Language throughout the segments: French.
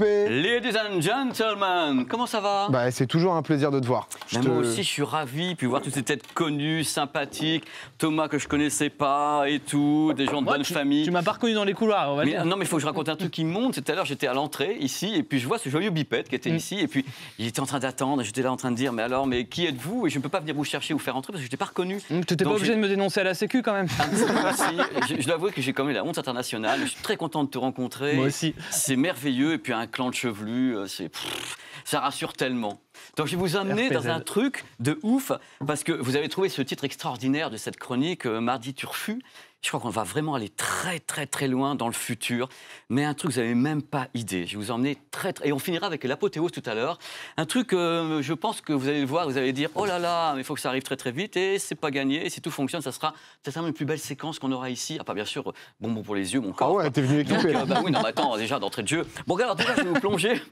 Ladies and gentlemen, comment ça va bah, C'est toujours un plaisir de te voir. Moi aussi, je suis ravi, puis voir toutes ces têtes connues, sympathiques, Thomas que je connaissais pas et tout, des gens de bonne famille. Tu m'as pas reconnu dans les couloirs, on va dire. Non, mais il faut que je raconte un truc qui monte. Tout à l'heure, j'étais à l'entrée ici, et puis je vois ce joyeux bipède qui était mm. ici, et puis il était en train d'attendre, et j'étais là en train de dire Mais alors, mais qui êtes-vous Et je ne peux pas venir vous chercher ou faire entrer parce que je t'ai pas reconnu. Mm, tu n'étais pas obligé de me dénoncer à la Sécu quand même. Ah, je, dois avouer que j'ai quand même la honte internationale. Je suis très content de te rencontrer. Moi aussi. C'est merveilleux. Et puis un un clan de chevelus, euh, c'est, ça rassure tellement. Donc je vais vous amener dans un truc de ouf, parce que vous avez trouvé ce titre extraordinaire de cette chronique, euh, Mardi Turfu, je crois qu'on va vraiment aller très, très, très loin dans le futur. Mais un truc, vous n'avez même pas idée. Je vais vous emmener très, très... Et on finira avec l'apothéose tout à l'heure. Un truc, euh, je pense que vous allez le voir, vous allez dire, oh là là, mais il faut que ça arrive très, très vite. Et c'est pas gagné. Et si tout fonctionne, ça sera certainement une plus belle séquence qu'on aura ici. Ah, pas bien sûr, bonbon pour les yeux, mon ah corps. Ah ouais, t'es venu équipé. Euh, bah oui, non, attends, déjà, d'entrée de jeu. Bon, alors déjà, je vais vous plonger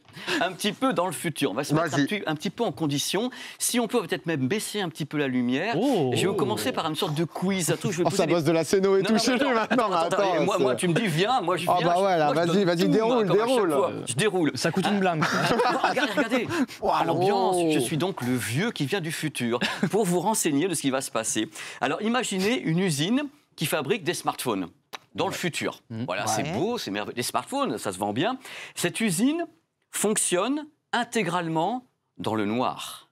un petit peu dans le futur. On va se mettre un petit, peu en condition. Si on peut peut-être même baisser un petit peu la lumière. Oh. je vais vous commencer par une sorte de quiz. À tout, je vais oh, ça bosse de la scéno touché maintenant. Attends, moi, tu me dis viens, moi je ah, viens. Ah bah ouais, vas-y, vas-y, déroule, déroule. Je déroule. Ça coûte une blague. Ah, regardez, regardez. L'ambiance. Je suis donc le vieux qui vient du futur pour vous renseigner de ce qui va se passer. Alors imaginez une usine qui fabrique des smartphones dans le futur. Mmh. Voilà, c'est beau, c'est merveilleux. Les smartphones, ça se vend bien. Cette usine fonctionne intégralement dans le noir.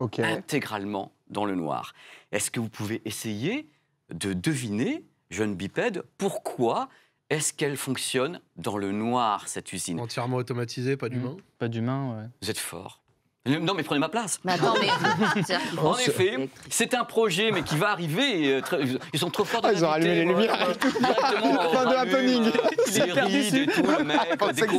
Ok. Intégralement dans le noir. Est-ce que vous pouvez essayer de deviner jeune bipède, pourquoi est-ce qu'elle fonctionne dans le noir, cette usine Entièrement automatisée, pas d'humain mmh, Pas d'humain, oui. Vous êtes fort. Euh, non, mais prenez ma place. en effet, c'est un projet, mais qui va arriver. Euh, ils sont trop forts. De ah, ils ont allumé les euh, lumières. Fin de happening. les rides et tout, le mec. que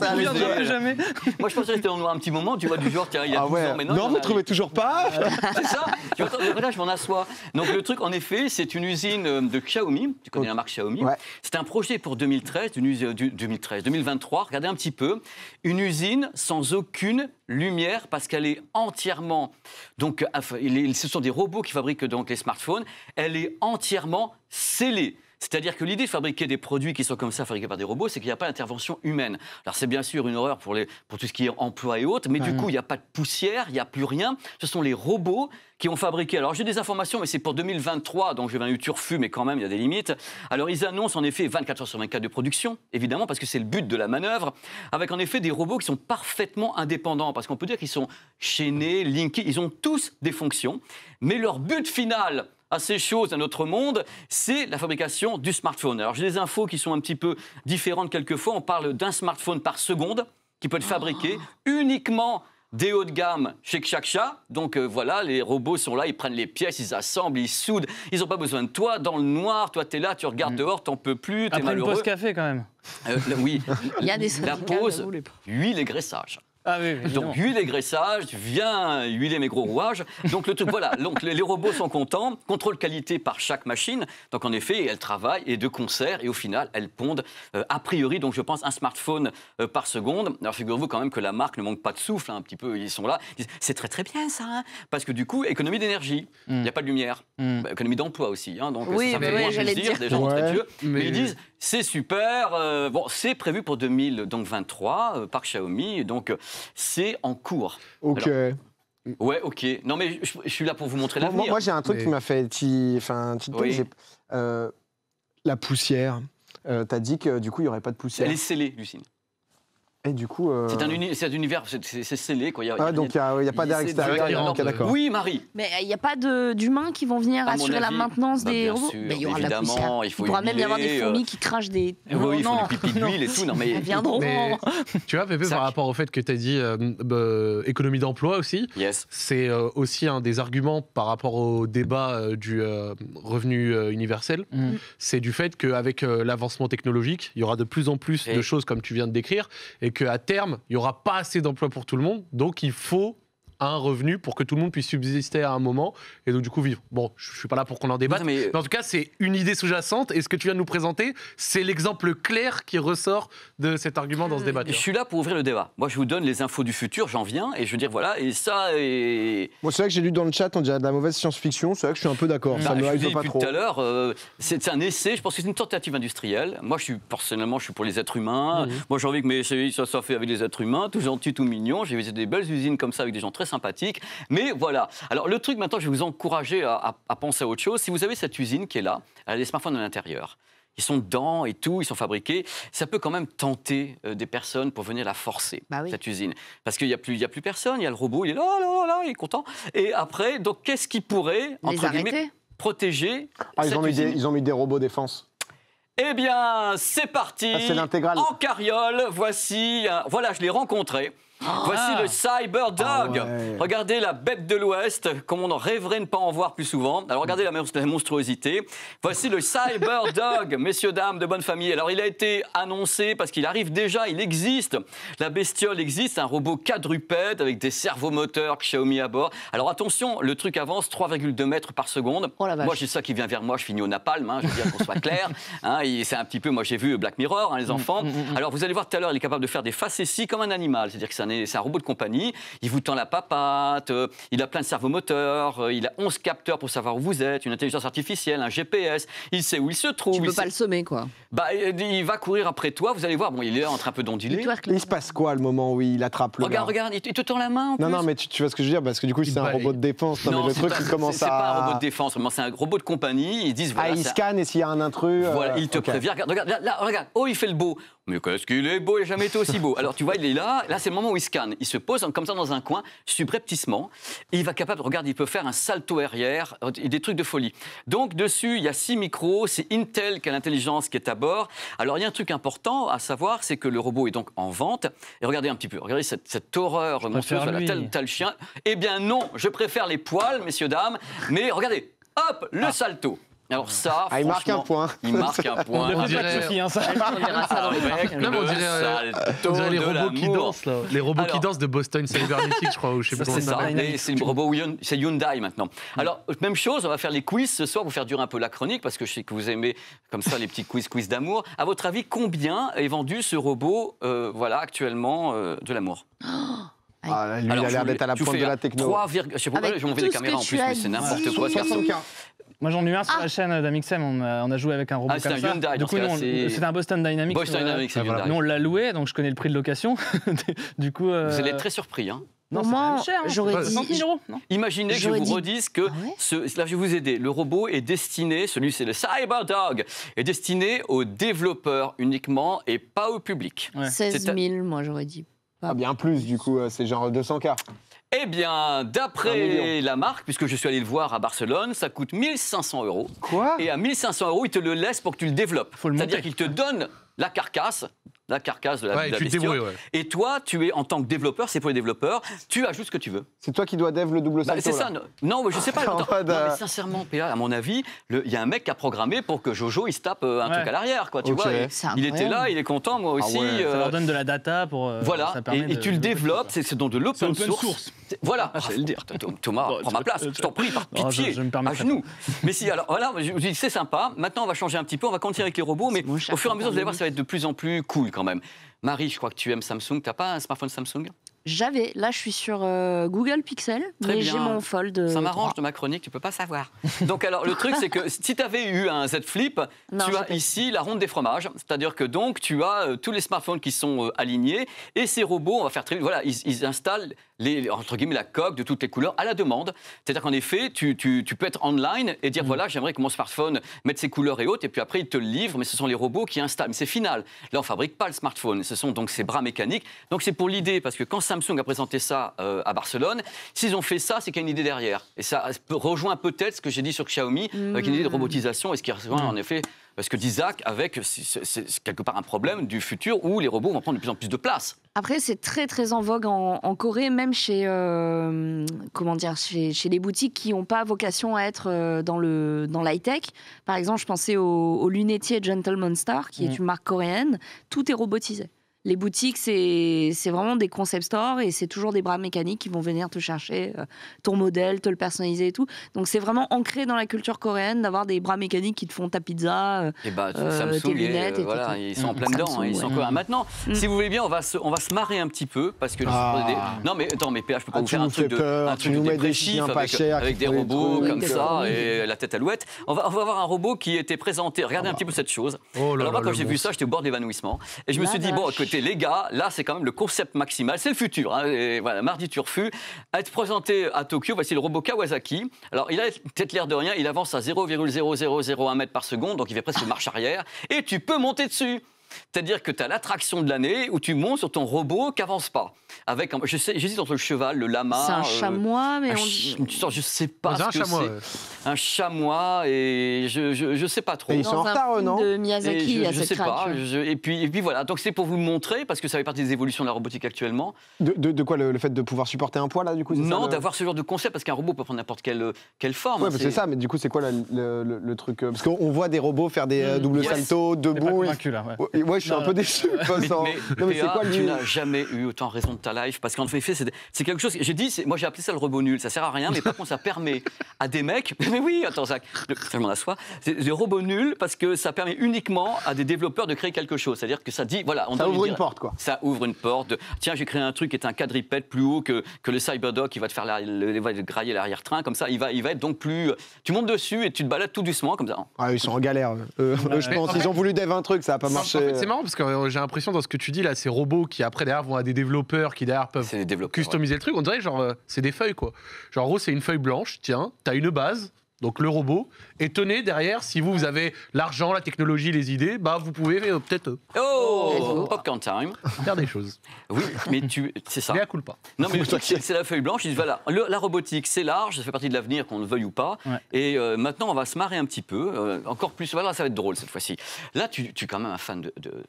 ça jamais. Moi, je pensais que c'était en noir un petit moment. Tu vois du genre, tiens, il y a ah ouais. non. vous ne trouvez toujours pas. c'est ça. Tu vois, là, je m'en assois. Donc le truc, en effet, c'est une usine de Xiaomi. Tu connais la marque Xiaomi. C'est un projet pour 2013, 2013, 2023. Regardez un petit peu, une usine sans aucune lumière parce qu'elle est entièrement, donc, ce sont des robots qui fabriquent donc les smartphones, elle est entièrement scellée. C'est-à-dire que l'idée de fabriquer des produits qui sont comme ça, fabriqués par des robots, c'est qu'il n'y a pas d'intervention humaine. Alors c'est bien sûr une horreur pour, les, pour tout ce qui est emploi et autres, mais du coup, il n'y a pas de poussière, il n'y a plus rien. Ce sont les robots qui ont fabriqué. Alors j'ai des informations, mais c'est pour 2023, donc j'ai vais un turfu, mais quand même, il y a des limites. Alors ils annoncent en effet 24 heures sur 24 de production, évidemment, parce que c'est le but de la manœuvre, avec en effet des robots qui sont parfaitement indépendants, parce qu'on peut dire qu'ils sont chaînés, linkés, ils ont tous des fonctions, mais leur but final, à ces choses, à notre monde, c'est la fabrication du smartphone. Alors j'ai des infos qui sont un petit peu différentes quelquefois. On parle d'un smartphone par seconde qui peut être fabriqué ah. uniquement des hauts de gamme chez chat. Donc euh, voilà, les robots sont là, ils prennent les pièces, ils assemblent, ils soudent. Ils n'ont pas besoin de toi. Dans le noir, toi, tu es là, tu regardes dehors, mm. dehors, t'en peux plus, es malheureux. Après une pause café, quand même. Euh, oui. Il y a des La pause, huile et graissage. Ah donc huile et graissage, viens huiler mes gros rouages. Donc le truc, voilà, donc les, robots sont contents, contrôle qualité par chaque machine. Donc en effet, elles travaillent et de concert et au final, elles pondent euh, a priori, donc je pense, un smartphone euh, par seconde. Alors figurez-vous quand même que la marque ne manque pas de souffle, hein, un petit peu, ils sont là. C'est très très bien ça, hein. parce que du coup, économie d'énergie, mm. il n'y a pas de lumière, mm. bah, économie d'emploi aussi. Hein. donc oui, ça, mais fait dire. des gens mais ils disent, c'est super. Euh, bon, c'est prévu pour 2023 euh, par Xiaomi, donc euh, c'est en cours. Ok. ouais, ok. Non, mais je, suis là pour vous montrer l'avenir. Moi, moi j'ai un truc qui m'a fait petit, enfin, la poussière. tu T'as dit que du coup, il n'y aurait pas de poussière. Elle est scellée, Lucine. Et du coup. Euh, c'est un, univers, c'est scellé. Quoi. Ah, a, donc il n'y a, pas d'air extérieur. oui, Marie. Mais il euh, n'y a pas d'humains qui vont venir assurer la maintenance bah, des robots. mais il y aura la Il, pourra même y avoir des euh, fourmis qui crachent des. Oui, il faut non, d'huile et tout. Non, mais... viendront. tu vois, Pépé, par rapport au fait que tu as dit bah, économie d'emploi aussi, yes. c'est aussi un des arguments par rapport au débat du revenu universel. Mm. C'est du fait qu'avec l'avancement technologique, il y aura de plus en plus de choses comme tu viens de décrire. Et et qu'à terme, il n'y aura pas assez d'emplois pour tout le monde. Donc il faut un revenu pour que tout le monde puisse subsister à un moment et donc du coup vivre. Bon, je, suis pas là pour qu'on en débatte, mais... en tout cas, c'est une idée sous-jacente et ce que tu viens de nous présenter, c'est l'exemple clair qui ressort de cet argument dans ce débat. Je suis là pour ouvrir le débat. Moi, je vous donne les infos du futur, j'en viens et je veux dire voilà, et ça. Et... Moi, c'est vrai que j'ai lu dans le chat, on dirait de la mauvaise science-fiction, c'est vrai que je suis un peu d'accord, ça bah, me hype pas trop. Tout à l'heure, euh, c'est un essai, je pense que c'est une tentative industrielle. Moi, je suis personnellement, je suis pour les êtres humains. Mhm. Moi, j'ai envie que mes services soient faits avec des êtres humains, tout gentil, tout mignon. J'ai visité des belles usines comme ça avec des gens très sympathique. Mais voilà. Alors le truc maintenant, je vais vous encourager à, penser à autre chose. Si vous avez cette usine qui est là, elle a des smartphones à l'intérieur ils sont dedans et tout, ils sont fabriqués. Ça peut quand même tenter euh, des personnes pour venir la forcer, bah cette usine. Parce qu'il n'y a, plus, a plus personne, il y a le robot, il est là, là, là, il est content. Et après, donc qu'est-ce qui pourrait, entre guillemets, protéger ah, ils, ont Mis des, ils ont mis des robots défense eh bien, c'est parti. Ah, c'est l'intégrale. En carriole, voici. Euh, voilà, je l'ai rencontré. Voici ah. le Cyberdog. dog ah Regardez la bête de l'Ouest, comme on en rêverait ne pas en voir plus souvent. Alors regardez la, monstruosité. Voici le cyber dog messieurs, dames de bonne famille. Alors il a été annoncé parce qu'il arrive déjà, il existe. La bestiole existe, un robot quadrupède avec des servomoteurs Xiaomi à bord. Alors attention, le truc avance 3,2 mètres par seconde. Oh moi j'ai ça qui vient vers moi, je finis au napalm, hein, je veux dire qu'on soit clair. Hein, c'est un petit peu, moi j'ai vu Black Mirror, hein, les mm, enfants. Mm, mm, Alors vous allez voir tout à l'heure, il est capable de faire des facéties comme un animal. C'est-à-dire que c'est un robot de compagnie. Il vous tend la papate, euh, il a plein de moteurs, euh, il a 11 capteurs pour savoir où vous êtes, une intelligence artificielle, un GPS, il sait où il se trouve. Tu peux pas le semer, quoi. Bah, euh, il va courir après toi, vous allez voir, bon, il est en train un peu d'onduler. Il, se passe quoi le moment où il attrape le Regarde, regarde, il te tend la main. En non, plus. non, mais tu, vois ce que je veux dire, parce que du coup, c'est un robot de défense. Non, mais le truc, il commence à. C'est pas un robot de défense, c'est un robot de compagnie, ils disent. ah, il scanne et s'il y a un intrus. Voilà, il te prévient. Regarde, regarde, là, regarde, oh, il fait le beau. Mais qu'est-ce qu'il est beau, il n'a jamais été aussi beau. Alors tu vois, il est là, là c'est le moment où il scanne. Il se pose comme ça dans un coin, subrepticement, et il va capable, regarde, il peut faire un salto arrière, euh, des trucs de folie. Donc dessus, il y a six micros, c'est Intel qui a l'intelligence qui est à bord. Alors il y a un truc important à savoir, c'est que le robot est donc en vente. Et regardez un petit peu, regardez cette, horreur monstrueuse, tel, tel chien. Eh bien non, je préfère les poils, messieurs, dames, mais regardez, hop, le ah. salto. Alors ça, ah, il marque un point. Il marque un point. On ne pas de soucis. hein, ça. Non, euh, on dirait, les robots qui dansent, là. Les robots qui dansent de Boston Cybernetic, je crois, ou je sais plus C'est ça, c'est robot Hyundai maintenant. Mm. Alors, même chose, on va faire les quiz ce soir, vous faire durer un peu la chronique, parce que je sais que vous aimez comme ça les petits quiz, quiz d'amour. À votre avis, combien est vendu ce robot, euh, voilà, actuellement, euh, de l'amour ah, lui, Alors, il a l'air d'être à la pointe de la techno. 3, je sais pas, ah, je j'ai vais les caméras en plus, mais c'est n'importe quoi. 75. Moi, j'en ai eu un sur ah. la chaîne d'Amixem. On, a- joué avec un robot ah, c'est comme un ça. Hyundai, Du coup, c'est- un Boston Dynamics. Boston euh, Dynamics, c'est Nous, on l'a loué, donc je connais le prix de location. du coup. Euh, vous allez être très surpris. hein. Non, c'est cher. Hein. j'aurais 000 euros, non Imaginez que je vous redise que ah là, je vais vous aider. Le robot est destiné, celui c'est le Cyberdog, est destiné aux développeurs uniquement et pas au public. 16 000, moi j'aurais dit. Ah, bien plus, du coup, euh, c'est genre 200K. Eh bien, d'après la marque, puisque je suis allé le voir à Barcelone, ça coûte 1500 euros. Quoi Et à 1500 euros, ils te le laissent pour que tu le développes. C'est-à-dire qu'ils te donnent la carcasse carcasse de la, Et toi, tu es en tant que développeur, c'est pour les développeurs, tu ajoutes ce que tu veux. C'est toi qui dois dev le double bah, salto. c'est ça. Non, je sais pas. Euh, sincèrement, PA, à mon avis, il y a un mec qui a programmé pour que Jojo il se tape euh, un truc à l'arrière, quoi. Tu vois, il, était là, il est content, moi aussi. Ah ça leur euh, donne de la data pour. Voilà. et, tu le développes, c'est donc de l'open source. Voilà. Je le dire. Thomas, prends ma place. Je t'en prie, pitié, à genoux. Mais si, alors voilà, je dis c'est sympa. Maintenant, on va changer un petit peu, on va continuer avec les robots, mais au fur et à mesure, vous allez voir, ça va être de plus en plus cool. quand quand même. Marie, je crois que tu aimes Samsung. T'as pas un smartphone Samsung j'avais, là je suis sur euh, Google Pixel, mais j'ai mon Fold. Euh, ça m'arrange de ma chronique, tu peux pas savoir. donc alors le truc c'est que si hein, tu avais eu un Z Flip, tu as ici la ronde des fromages, c'est-à-dire que donc tu as euh, tous les smartphones qui sont alignés et ces robots, on va faire très voilà, ils installent entre guillemets, la coque de toutes les couleurs à la demande. C'est-à-dire qu'en effet, tu, peux être online et dire, mm. voilà, j'aimerais que mon smartphone mette ses couleurs et autres, et puis après, il te le livre. mais ce sont les robots qui installent. Mais c'est final. Là, on fabrique pas le smartphone, ce sont donc ces bras mécaniques. Donc c'est pour l'idée, parce que quand Samsung a présenté ça euh, à Barcelone, s'ils ont fait ça, c'est qu'il y a une idée derrière. Et ça rejoint peut-être ce que j'ai dit sur Xiaomi, mm. avec une idée de robotisation, et ce qui rejoint en effet parce que d'Isaac, avec, c'est quelque part un problème du futur où les robots vont prendre de plus en plus de place. Après, c'est très très en vogue en, Corée, même chez euh, comment dire, chez, les boutiques qui n'ont pas vocation à être euh, dans le dans l'high tech. Par exemple, je pensais au, lunetier Gentleman Star, qui est mm. une marque coréenne. Tout est robotisé. Les boutiques, c'est vraiment des concept stores et c'est toujours des bras mécaniques qui vont venir te chercher euh, ton modèle, te le personnaliser et tout. Donc c'est vraiment ancré dans la culture coréenne d'avoir des bras mécaniques qui te font ta pizza, euh, eh ben, euh, et bah, tes lunettes. Et, tout. voilà, ils sont en mm. plein dedans. Hein, ils sont mm. ah, Maintenant, mm. si vous voulez bien, on va se, on va se marrer un petit peu parce que ah. non mais attends, mais PH, je peux pas ah, vous faire un truc de, un truc de avec, cher, avec des robots comme ça et la tête à On va, avoir un robot qui était présenté. Regardez un bah. petit peu cette chose. Oh Alors moi, quand j'ai vu ça, j'étais au bord d'évanouissement et je me suis dit bon, écoute les gars. Là, c'est quand même le concept maximal. C'est le futur. Hein. voilà, mardi Turfu. À être présenté à Tokyo, voici le robot Kawasaki. Alors, il a peut-être l'air de rien. Il avance à 0,0001 mètre par seconde, donc il fait presque marche arrière. Et tu peux monter dessus. C'est-à-dire que tu as l'attraction de l'année où tu montes sur ton robot qui avance pas. Avec, je sais, j'hésite entre le cheval, le lama. C'est un euh, chamois, mais un on... je sais pas. Ce un que chamois. Un chamois et je, ne sais pas trop. ils sont en retard, non De Miyazaki, je, ne sais pas. et puis et puis voilà. Donc c'est pour vous montrer parce que ça fait partie des évolutions de la robotique actuellement. De, quoi le, fait de pouvoir supporter un poids là du coup Non, d'avoir ce genre de concept parce qu'un robot peut prendre n'importe quelle quelle forme. Ouais, c'est ça. Mais du coup, c'est quoi le, truc euh, Parce qu'on voit des robots faire des euh, hmm. doubles yes. saltos debout moi, je suis un peu déçu. Mais, mais, quoi Tu n'as jamais eu autant raison de ta life parce qu'en fait, c'est quelque chose. J'ai dit, moi, j'ai appelé ça le robot nul. Ça sert à rien, mais par contre, ça permet à des mecs. Mais oui, attends, ça je m'en assois. C'est le robot nul parce que ça permet uniquement à des développeurs de créer quelque chose. C'est-à-dire que ça dit, voilà, on ça ouvre une porte, quoi. Ça ouvre une porte. Tiens, j'ai créé un truc qui est un quadripède plus haut que, que le Cyberdoc qui va te faire la, va te grailler l'arrière-train. Comme ça, il va, il va être donc plus. Euh, tu montes dessus et tu te balades tout doucement comme ça. Ah, ils sont en galère. je pense, ils ont voulu dev un truc, ça n'a pas marché. Euh, c'est marrant parce que euh, j'ai l'impression dans ce que tu dis là, ces robots qui après derrière vont à des développeurs qui derrière peuvent customiser le truc, on dirait genre euh, c'est des feuilles quoi. Genre en gros c'est une feuille blanche, tiens, t'as une base, donc le robot, et tenez derrière, si vous, avez l'argent, la technologie, les idées, bah vous pouvez euh, peut-être euh, oh, oh, popcorn time. faire des choses. Oui, mais tu, c'est ça. Mais coule pas. Non, mais c'est la feuille blanche. Ils voilà, la robotique, c'est large, ça fait partie de l'avenir, qu'on le veuille ou pas. Et euh, maintenant, on va se marrer un petit peu. encore plus, voilà, ça va être drôle cette fois-ci. Là, tu, es quand même un fan de, de-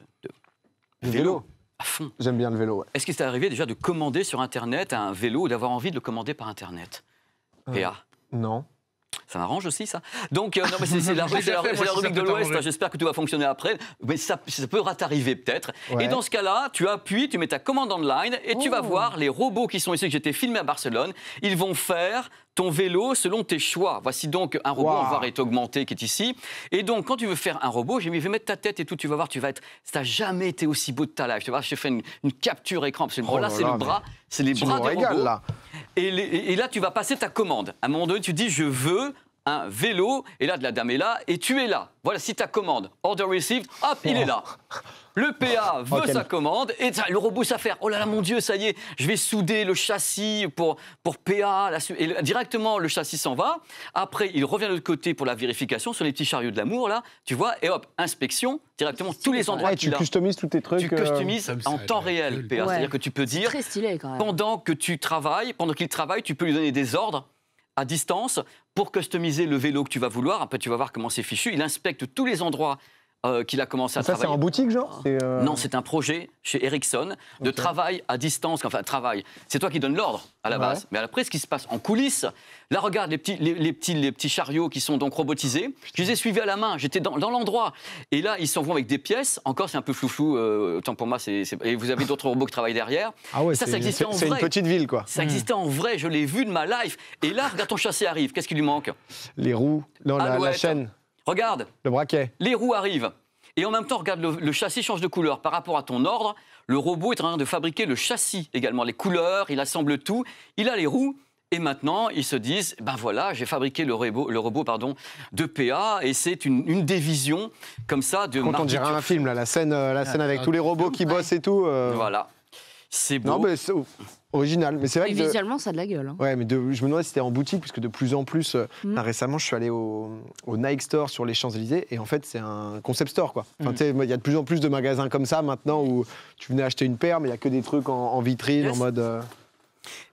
vélo. à fond. J'aime bien le vélo. Est-ce qu'il t'est arrivé déjà de commander sur Internet un vélo ou d'avoir envie de le commander par Internet Euh, Non. Ça m'arrange aussi, ça. Donc, euh, c'est la, la, rubrique de l'Ouest. Hein, j'espère que tout va fonctionner après. Mais ça, ça peut t'arriver peut-être. Et dans ce cas-là, tu appuies, tu mets ta commande online et tu vas oh. voir les robots qui sont ici, que j'étais filmé à Barcelone. Ils vont faire ton vélo selon tes choix. Voici donc un robot wow. en voir est augmenté qui est ici. Et donc, quand tu veux faire un robot, j'ai mis, je vais mettre ta tête et tout, tu vas voir, tu vas être. Ça n'a jamais été aussi beau de ta life. Tu vois, je une, une capture écran. Parce que oh là, c'est le bras, c'est les bras du robots Là. Et, là, tu vas passer ta commande. À un moment donné, tu dis, je veux un vélo, et là, de la dame est là, et tu es là. Voilà, si ta commande, order received, hop, il est là. Le PA oh, veut sa commande et le robot s'affaire. Oh là là, mon Dieu, ça y est, je vais souder le châssis pour, pour PA. et directement, le châssis s'en va. Après, il revient de l'autre côté pour la vérification sur les petits chariots de l'amour, là, tu vois, et hop, inspection, directement tous les endroits. Ouais, tu customises tous tes trucs. Tu euh, customises en temps réel, PA. C'est-à-dire que tu peux dire, pendant que tu travailles, pendant qu'il travaille, tu peux lui donner des ordres à distance pour customiser le vélo que tu vas vouloir. Après, tu vas voir comment c'est fichu. Il inspecte tous les endroits euh, qu'il a commencé à travailler. Ça, c'est en boutique, genre hein euh, Non, c'est un projet chez Ericsson de travail à distance. Enfin, travail. C'est toi qui donnes l'ordre à la base. Mais après, ce qui se passe en coulisses, là, regarde les petits, les, petits, les petits chariots qui sont donc robotisés. Oh, Je les ai suivis à la main. J'étais dans, l'endroit. Et là, ils s'en vont avec des pièces. Encore, c'est un peu flou-flou. Euh, pour moi, c'est. Et vous avez d'autres robots qui travaillent derrière. Ah ouais, ça, existait en vrai. C'est une petite ville, quoi. Ça existait en vrai. Je l'ai vu de ma life. Et là, regarde ton chassé arrive. Qu'est-ce qui lui manque Les roues. dans ah, la chaîne. Regarde. Le braquet. Les roues arrivent. Et en même temps, regarde, le, châssis change de couleur par rapport à ton ordre. Le robot est en train de fabriquer le châssis également, les couleurs, il assemble tout. Il a les roues. Et maintenant, ils se disent, ben voilà, j'ai fabriqué le robot, pardon, de PA, et c'est une, une dévision comme ça de... Quand on dirait un film, là, la scène, euh, la scène avec ah, tous les robots ah, qui ah, bossent et tout. Euh. Voilà. C'est beau. Non, mais original. Mais c'est vrai que visuellement, ça a de la gueule. Hein. Ouais, mais je me demandais si c'était en boutique, puisque de plus en plus, euh, mm. récemment, je suis allé au... Nike Store sur les Champs-Élysées, et en fait, c'est un concept store, quoi. Enfin, mm. sais, il y a de plus en plus de magasins comme ça maintenant où tu venais acheter une paire, mais il n'y a que des trucs en, en vitrine, en mode. Euh,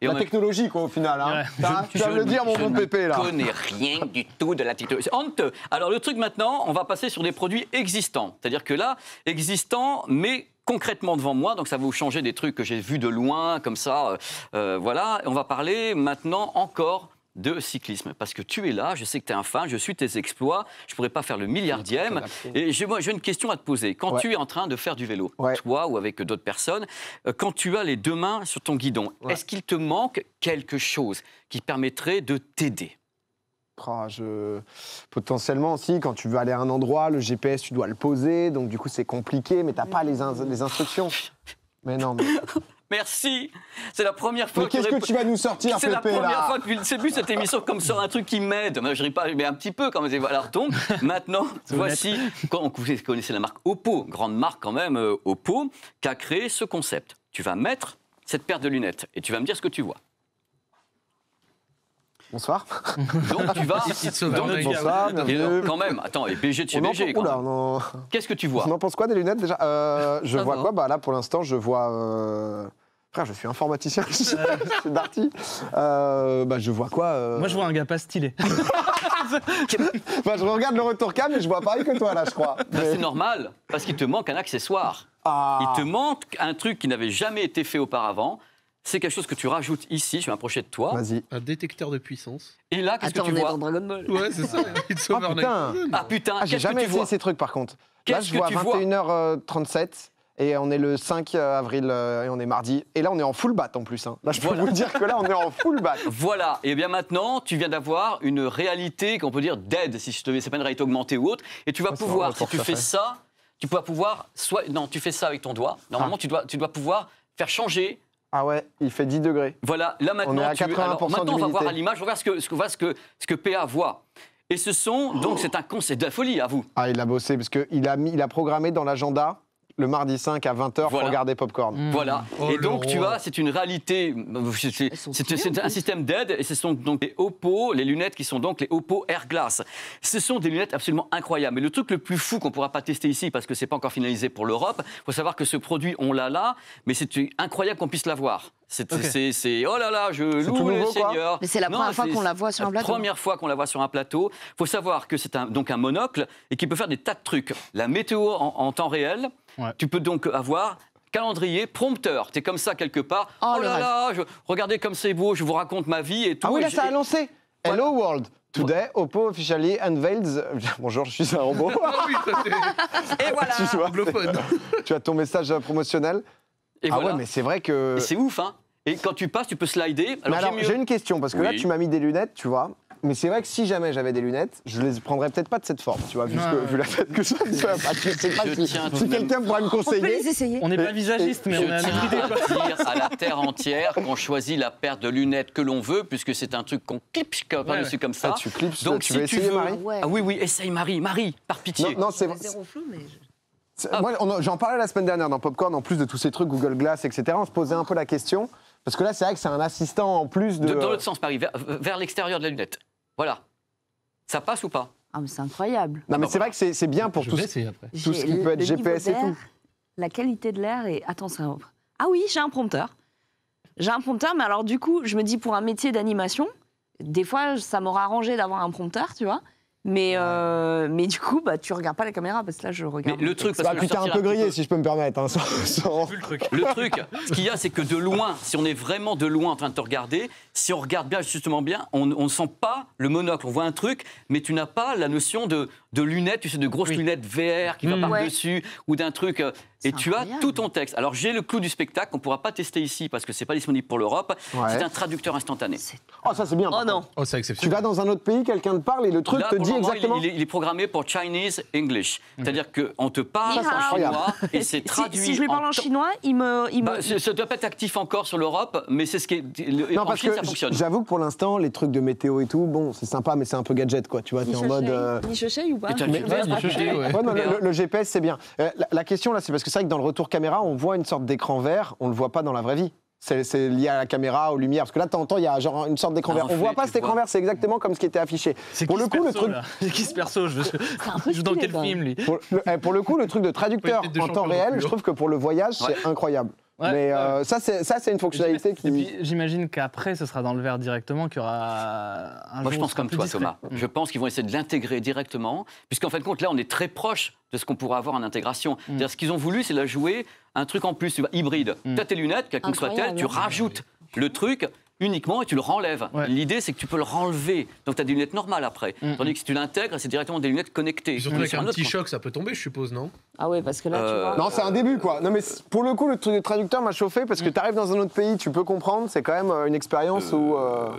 la technologie, quoi, au final. Hein. Je, tu vas me le dire, mon bon pépé, là. Je ne connais rien du tout de la technologie. Honteux. Alors, le truc maintenant, on va passer sur des produits existants. C'est-à-dire que là, existants, mais concrètement devant moi, donc ça va vous changer des trucs que j'ai vus de loin, comme ça. Euh, euh, voilà, on va parler maintenant encore de cyclisme parce que tu es là, je sais que tu es un fan, je suis tes exploits, je pourrais pas faire le milliardième et j'ai une question à te poser. Quand tu es en train de faire du vélo, toi ou avec d'autres personnes, euh, quand tu as les deux mains sur ton guidon, est-ce qu'il te manque quelque chose qui permettrait de t'aider Potentiellement aussi, quand tu veux aller à un endroit, le GPS, tu dois le poser, donc du coup c'est compliqué, mais t'as pas les, les instructions. Mais non, mais... Merci. C'est la première fois. Mais qu'est-ce que, tu vas nous sortir C'est la première fois depuis sais plus cette émission comme sort un truc qui m'aide. Je ris pas, mais un petit peu quand même. Alors donc, maintenant, voici. Quand vous connaissez la marque Oppo, grande marque quand même, euh, Oppo, qui a créé ce concept. Tu vas mettre cette paire de lunettes et tu vas me dire ce que tu vois. Bonsoir. Donc tu vas. bonsoir, bienvenue. quand même, attends, et BG de chez BG. Qu'est-ce que tu vois On en pense quoi des lunettes déjà euh, Je vois quoi Bah là, pour l'instant, je vois. Euh... Frère, je suis informaticien, c'est suis Euh, bah, je vois quoi euh Moi, je vois un gars pas stylé. bah, je regarde le retour cam et je vois pareil que toi, là, je crois. Bah, c'est normal, parce qu'il te manque un accessoire. Ah. Il te manque un truc qui n'avait jamais été fait auparavant c'est quelque chose que tu rajoutes ici, je vais m'approcher de toi. Vas-y. Un détecteur de puissance. Et là, qu'est-ce que tu vois Dragon Ball. Ouais, c'est ça. Ah, ah putain, ah, putain j'ai jamais vu ces trucs par contre. Là, je vois 21h37 euh, et on est le 5 euh, avril euh, et on est mardi. Et là, on est en full bat en plus. Hein. Là, je peux vous dire que là, on est en full bat. Voilà. Et eh bien maintenant, tu viens d'avoir une réalité qu'on peut dire dead, si je te c'est pas une réalité augmentée ou autre. Et tu vas pouvoir, si tu fais ça, tu vas pouvoir soit non, tu fais ça avec ton doigt. Normalement, ah. tu dois, tu dois pouvoir faire changer ah ouais, il fait 10 degrés. Voilà, là maintenant, on on va voir à l'image, on va voir ce que, ce que, ce que, PA voit. Et ce sont, donc oh c'est un concept de la folie à vous. Ah, il a bossé parce qu'il a, il a programmé dans l'agenda le mardi 5 à 20h pour regarder Popcorn. Mmh. Voilà. Oh et donc, tu vois, c'est une réalité. C'est un système d'aide et ce sont donc les Oppo, les lunettes qui sont donc les Oppo Air Glass. Ce sont des lunettes absolument incroyables. Mais le truc le plus fou qu'on ne pourra pas tester ici parce que c'est pas encore finalisé pour l'Europe, il faut savoir que ce produit, on l'a là, mais c'est incroyable qu'on puisse l'avoir. C'est oh là là, je loue le Seigneur. Mais c'est la première fois qu'on la voit sur un plateau. La première fois qu'on la voit sur un plateau. Faut savoir que c'est un, donc un monocle et qui peut faire des tas de trucs. La météo en temps réel, tu peux donc avoir calendrier, prompteur. T'es comme ça quelque part. Oh, oh là là, regardez comme c'est beau, je vous raconte ma vie et tout. Ah oui, là, ça a annoncé. Hello World. Today, Oppo officially unveils. Bonjour, je suis un robot. Ah et voilà. Tu, tu as ton message promotionnel. Et ah ouais, mais c'est vrai que. C'est ouf, hein. Et quand tu passes, tu peux slider. Alors, j'ai une question parce que là, tu m'as mis des lunettes, tu vois. Mais c'est vrai que si jamais j'avais des lunettes, je les prendrais peut-être pas de cette forme, tu vois, vu, la tête que ça Je pas si, si quelqu'un pourrait me conseiller. On peut les essayer. On n'est pas visagiste, mais on a tiens à dire à la terre entière qu'on choisit la paire de lunettes que l'on veut, puisque c'est un truc qu'on clipse par-dessus comme ah, ça. tu clips, Donc, tu veux essayer, Marie ah, Oui, oui, essaye, Marie. Marie, par pitié. Non, c'est j'en parlais la semaine dernière dans Popcorn, en plus de tous ces trucs, Google Glass, etc. On se posait un peu la question. Parce que là, c'est vrai que c'est un assistant en plus de. dans l'autre sens, Paris, vers l'extérieur de la lunette. Voilà. Ça passe ou pas Ah, c'est incroyable. Non, mais c'est vrai que c'est bien pour tout, ce, qui peut être GPS et tout. La qualité de l'air et. Attends, ça. Ah oui, j'ai un prompteur. J'ai un prompteur, mais alors du coup, je me dis pour un métier d'animation, des fois, ça m'aura arrangé d'avoir un prompteur, tu vois. Mais, euh, mais du coup, bah, tu regardes pas la caméra parce que là, je regarde. Mais le truc, parce un peu bah, grillé, si je peux me permettre. Hein, le truc. le truc, ce qu'il y a, c'est que de loin, si on est vraiment de loin en train de te regarder, si on regarde bien, justement bien, on ne sent pas le monocle. On voit un truc, mais tu n'as pas la notion de, de lunettes, tu sais, de grosses lunettes VR qui va mm. par-dessus ou d'un truc. Euh, et tu as tout ton texte. Alors j'ai le clou du spectacle qu'on ne pourra pas tester ici parce que c'est pas disponible pour l'Europe. C'est un traducteur instantané. Oh ça c'est bien. Oh non. Oh, tu vas dans un autre pays, quelqu'un te parle et le truc te dit il, est, programmé pour Chinese English. C'est-à-dire qu'on te parle en chinois et c'est traduit. Si, je lui parle en, chinois, il me. Il bah, ça doit pas être actif encore sur l'Europe, mais c'est ce qui est. non, parce que ça fonctionne. J'avoue que pour l'instant, les trucs de météo et tout, bon, c'est sympa, mais c'est un peu gadget, quoi. Tu vois, t'es en mode. Euh, ou pas Le GPS, c'est bien. Euh, la question, là, c'est parce que c'est vrai que dans le retour caméra, on voit une sorte d'écran vert, on le voit pas dans la vraie vie. C'est lié à la caméra, aux lumières, parce que là, tu il y a genre une sorte d'écran ah, vert. On voit pas cet écran vert, c'est exactement comme ce qui était affiché. Pour le coup, le truc. C'est qui se perso Je, je joue dans quel film, lui eh, pour le, coup, le truc de traducteur en temps réel, je trouve que pour le voyage, c'est incroyable mais euh, ça, c'est une fonctionnalité qui. J'imagine qu'après, ce sera dans le verre directement, qu'il y aura un Moi, je pense comme toi, Thomas. Mm. Je pense qu'ils vont essayer de l'intégrer directement, puisqu'en fin de compte, là, on est très proche de ce qu'on pourra avoir en intégration. Mm. C'est-à-dire, ce qu'ils ont voulu, c'est la jouer un truc en plus, hybride. Mm. Tu as tes lunettes, quelles qu'en tu rajoutes le truc uniquement et tu le renlèves. L'idée, c'est que tu peux le renlever. Donc, tu as des lunettes normales après. Mm. Tandis que si tu l'intègres, c'est directement des lunettes connectées. Surtout avec un, un petit choc, ça peut tomber, je suppose, non Ah oui, parce que là, tu euh, vois... Non, c'est un début, quoi. Non, mais pour le coup, le truc des traducteurs m'a chauffé parce que mm. tu arrives dans un autre pays, tu peux comprendre, c'est quand même euh, une expérience euh,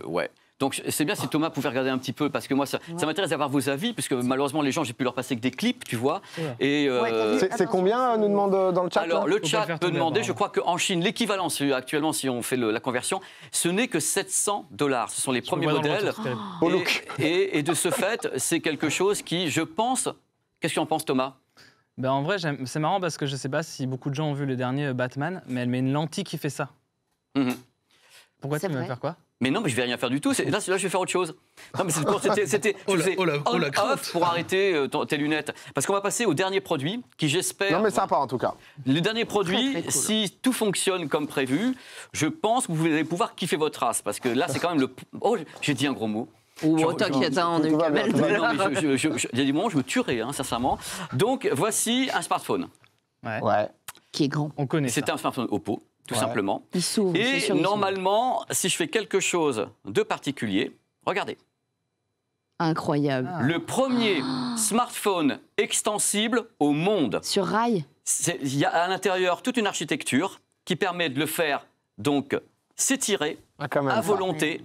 où. Ouais. Donc c'est bien si ah. Thomas pouvait regarder un petit peu, parce que moi, ça, m'intéresse d'avoir vos avis, puisque malheureusement, les gens, j'ai pu leur passer que des clips, tu vois. Et euh, C'est combien, euh, nous demande euh, dans le chat Alors, le chat peut demander, je crois qu'en Chine, l'équivalent, actuellement, si on fait la conversion, ce n'est que 700 dollars. Ce sont les premiers modèles. Oh, et, et, de ce fait, c'est quelque chose qui, je pense, qu'est-ce que tu en penses, Thomas ben en vrai, c'est marrant parce que je ne sais pas si beaucoup de gens ont vu le dernier Batman, mais elle met une lentille qui fait ça. Mmh Pourquoi tu veux faire quoi mais non, mais je vais rien faire du tout. Là, là, je vais faire autre chose. c'était pour arrêter euh, tes lunettes. Parce qu'on va passer au dernier produit, qui j'espère. Non, mais sympa en tout cas. Le dernier produit, si tout fonctionne comme prévu, je pense que vous allez pouvoir kiffer votre race. Parce que là, c'est quand même le. Oh, j'ai dit un gros mot. Oh, oh t'inquiète, hein, on a une Il y a des moments où je me tuerai, hein, sincèrement. Donc, voici un smartphone. Ouais. ouais. Qui est grand. On connaît. C'est un smartphone Oppo tout simplement. Et normalement, si je fais quelque chose de particulier, regardez. Incroyable. Ah. Le premier ah. smartphone extensible au monde. Sur rail Il y a à l'intérieur toute une architecture qui permet de le faire donc s'étirer ah, à volonté.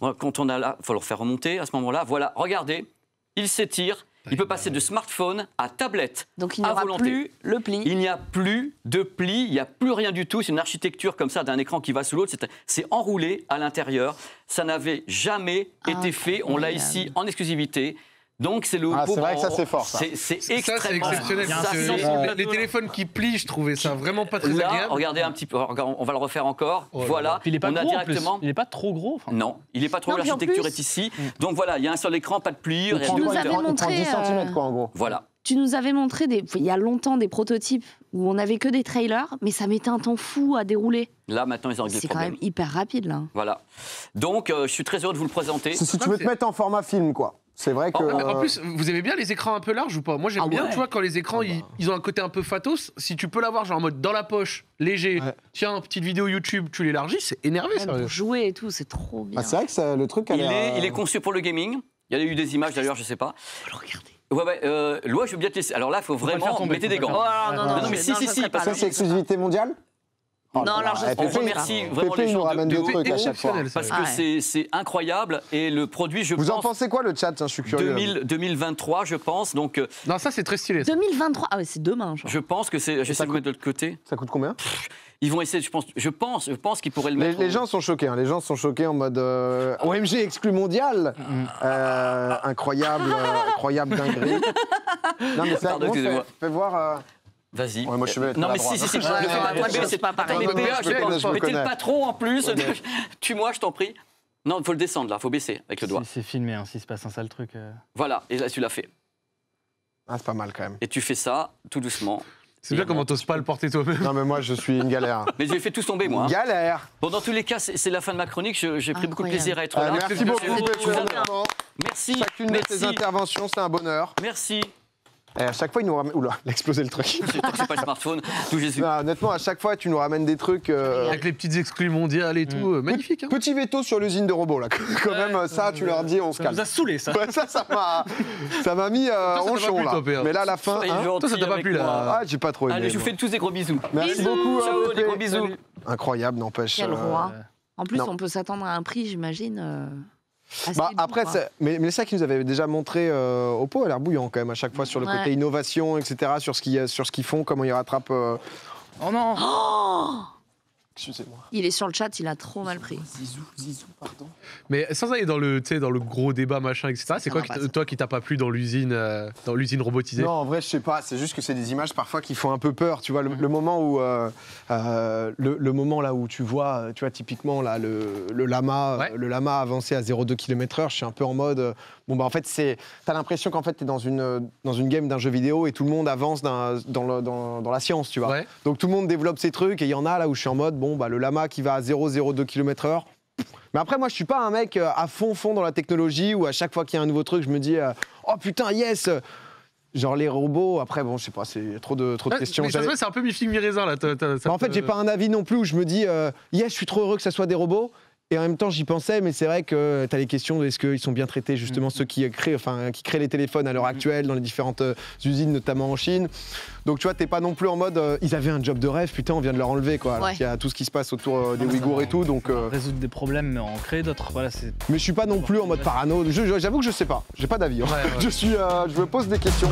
Quand on a là, il faut le faire remonter à ce moment-là. Voilà, regardez, il s'étire il peut passer de smartphone à tablette. Donc il n'y volonté. plus le pli. Il n'y a plus de pli, il n'y a plus rien du tout. C'est une architecture comme ça d'un écran qui va sous l'autre. C'est enroulé à l'intérieur. Ça n'avait jamais été fait. On l'a ici en exclusivité. Donc c'est le ah, C'est vrai que ça c'est fort. C'est extrêmement exceptionnel. Ça, ça, les téléphones qui plient, je trouvais ça vraiment pas très Là, agréable. Regardez un petit peu, on va le refaire encore. voilà. Il est pas on gros, Il n'est pas trop gros. Non, il est pas trop L'architecture est ici. Mm. Donc voilà, il y a un seul écran, pas de pliure. On prend 10 cm quoi en gros. Voilà. Tu nous avais montré des, il y a longtemps des prototypes où on n'avait que des trailers, mais ça mettait un temps fou à dérouler. Là, maintenant, ils ont réglé le C'est quand même hyper rapide, là. Voilà. Donc, euh, je suis très heureux de vous le présenter. Si, tu veux te mettre en format film, quoi. C'est vrai que. Oh, ah, en, euh, plus, vous aimez bien les écrans un peu larges ou pas Moi, j'aime ah bien, tu vois, quand les écrans, ah bah. ils, ont un côté un peu fatos. Si tu peux l'avoir, genre en mode dans la poche, léger, tiens, petite vidéo YouTube, tu l'élargis, c'est énervé, ça. Pour jouer et tout, c'est trop bien. Ah, c'est vrai que le truc. Il, est, il euh, est conçu pour le gaming. Il y a eu des images d'ailleurs, je sais pas. Faut regarder. Ouais, ouais, euh, Loi, je veux bien te laisser. Alors là, il faut vraiment. Mettez des gants. Oh, non, non, non, non, mais si, si, si. Ça, c'est exclusivité mondiale Oh non, je eh, vous remercie vraiment les nous ramène des trucs à chaque fois. Parce que c'est incroyable et le produit, je vous pense. Vous en pensez quoi, le chat Je suis curieux. 2023, je pense. Donc, euh, non, ça, c'est très stylé. 2023, ah c'est demain. Je pense que c'est. Ça de mettre de l'autre côté. Ça coûte combien ils vont essayer, je pense, je pense, je pense qu'ils pourraient le mettre. Les, gens sont choqués, hein. les gens sont choqués en mode euh, OMG exclu mondial, euh, incroyable, incroyable dinguerie. non mais ça, voir. Vas-y. moi, je vais non, mais si, si, si, ne fais pas toi, c'est pas pareil. Mais t'es le patron en plus. Tue-moi, je t'en prie. Non, il faut le descendre là, Il faut baisser avec le doigt. C'est filmé, hein, s'il se passe un sale truc. Euh. Voilà, et là tu l'as fait. Ah, c'est pas mal quand même. Et tu fais ça tout doucement. C'est bien comment t'oses pas le porter toi-même. Non, mais moi je suis une galère. mais j'ai fait tout tomber moi. Hein. galère Bon, dans tous les cas, c'est la fin de ma chronique. J'ai pris beaucoup de plaisir à être ah, là. merci beaucoup, Merci. Chacune de tes interventions, c'est un bonheur. Merci. Et eh, à chaque fois, il nous ramène. Oula, il a explosé le truc. c'est pas le smartphone, tout Jésus. Non, honnêtement, à chaque fois, tu nous ramènes des trucs. Euh, avec les petites exclus mondiales et tout, euh, magnifique. Hein. Petit veto sur l'usine de robots, là. Quand même, ça, tu leur dis, on se calme. Ça nous a saoulé, ça. ça, ça m'a, ça m'a mis euh, en chon, là. Mais là, à la fin. Hein. toi, ça t'a pas plu, là. Ah, j'ai pas trop aimé. Allez, je vous fais tous des gros bisous. Merci beaucoup. Hein, Ciao, des gros bisous. Incroyable, n'empêche. Quel roi. En plus, on peut s'attendre à un prix, j'imagine. Bah, après, mais, c'est ça qui nous avait déjà montré euh, au pot, à l'air bouillant quand même à chaque fois sur le côté innovation, etc., euh, sur ce qu'ils font, comment ils rattrapent. Euh. Oh non oh moi Il est sur le chat, il a trop mal pris. Mais sans aller dans le, dans le gros débat machin, etc. C'est quoi, toi, qui t'as pas plu dans l'usine, euh, dans l'usine robotisée Non, en vrai, je sais pas. C'est juste que c'est des images parfois qui font un peu peur. Tu vois, le, moment où, euh, euh, le, moment là où tu vois, tu vois typiquement là le, lama, avancer le lama avancé à 0,2 km/h. Je suis un peu en mode, bon, bah, en fait, c'est, t'as l'impression qu'en fait, t'es dans une, dans une game d'un jeu vidéo et tout le monde avance dans, dans, la science, tu vois. Donc tout le monde développe ses trucs et il y en a là où je suis en mode, bon, bah, le lama qui va à 0,02 km/h, mais après, moi, je suis pas un mec euh, à fond fond dans la technologie où à chaque fois qu'il y a un nouveau truc, je me dis euh, oh putain yes. Genre les robots, après, bon, je sais pas, c'est trop de, trop de questions. Mais ça c'est un peu mi figue mi là. Bah, en fait, j'ai pas un avis non plus où je me dis, euh, yes, je suis trop heureux que ça soit des robots. Et en même temps, j'y pensais, mais c'est vrai que tu as les questions est-ce qu'ils sont bien traités, justement, mm, ceux mm. qui créent, enfin, qui créent les téléphones à l'heure mm, actuelle dans les différentes euh, usines, notamment en Chine. Donc, tu vois, t'es pas non plus en mode euh, ils avaient un job de rêve, putain, on vient de leur enlever, quoi. Il y a tout ce qui se passe autour euh, des Ouïghours et tout. Donc, Résoudre des problèmes, mais en créer d'autres. Voilà, mais je suis pas non plus en mode parano. J'avoue que je sais pas. J'ai pas d'avis. Hein. je, suis, je me pose des questions.